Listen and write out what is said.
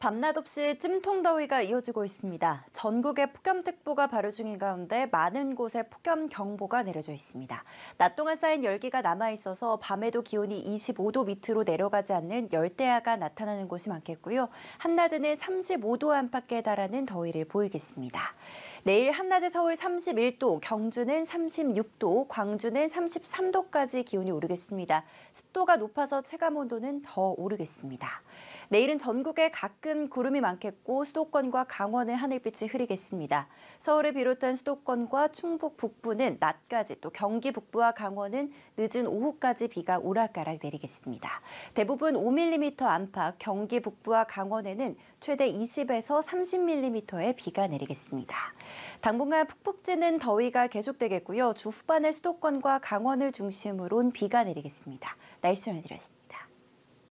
밤낮 없이 찜통 더위가 이어지고 있습니다. 전국에 폭염특보가 발효 중인 가운데 많은 곳에 폭염 경보가 내려져 있습니다. 낮 동안 쌓인 열기가 남아 있어서 밤에도 기온이 25도 밑으로 내려가지 않는 열대야가 나타나는 곳이 많겠고요. 한낮에는 35도 안팎에 달하는 더위를 보이겠습니다. 내일 한낮에 서울 31도, 경주는 36도, 광주는 33도까지 기온이 오르겠습니다. 습도가 높아서 체감 온도는 더 오르겠습니다. 내일은 전국에 각 가은 구름이 많겠고 수도권과 강원은 하늘빛이 흐리겠습니다. 서울을 비롯한 수도권과 충북 북부는 낮까지 또 경기 북부와 강원은 늦은 오후까지 비가 오락가락 내리겠습니다. 대부분 5mm 안팎 경기 북부와 강원에는 최대 20에서 30mm의 비가 내리겠습니다. 당분간 푹푹 찌는 더위가 계속되겠고요. 주 후반에 수도권과 강원을 중심으로 비가 내리겠습니다. 날씨 전해드렸습니다.